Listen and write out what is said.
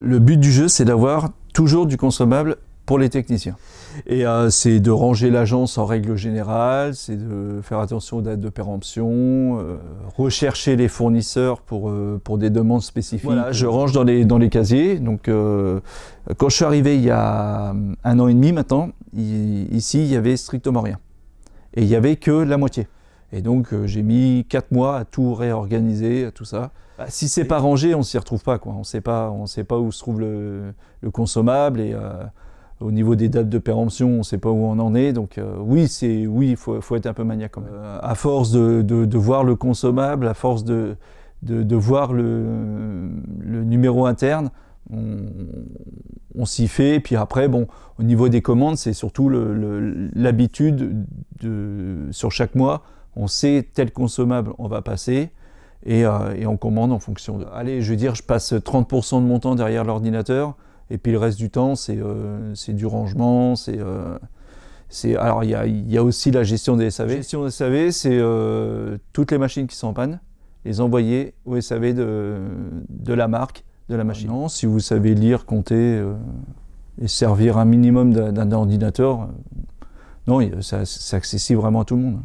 Le but du jeu, c'est d'avoir toujours du consommable pour les techniciens. Et euh, c'est de ranger l'agence en règle générale, c'est de faire attention aux dates de péremption, euh, rechercher les fournisseurs pour, euh, pour des demandes spécifiques. Voilà, je range dans les, dans les casiers. Donc, quand je suis arrivé il y a un an et demi maintenant, ici, il y avait strictement rien. Et il n'y avait que la moitié. Et donc euh, j'ai mis quatre mois à tout réorganiser, à tout ça. Bah, si c'est pas rangé, on s'y retrouve pas. Quoi. On sait pas, on sait pas où se trouve le, consommable et euh, au niveau des dates de péremption, on sait pas où on en est. Donc euh, oui, c'est oui, il faut, être un peu maniaque quand même. à force de, voir le consommable, à force de, voir le, numéro interne, on, s'y fait. Et puis après, bon, au niveau des commandes, c'est surtout l'habitude sur chaque mois on sait tel consommable on va passer euh, et, on commande en fonction de. Allez, je veux dire, je passe 30% de mon temps derrière l'ordinateur et puis le reste du temps c'est euh, du rangement, c'est. Euh, alors il y, a, aussi la gestion des SAV. La gestion des SAV, c'est toutes les machines qui sont en panne, les envoyer au SAV de, la marque, de la machine. Non, si vous savez lire, compter et servir un minimum d'un ordinateur, non, ça, accessible vraiment à tout le monde.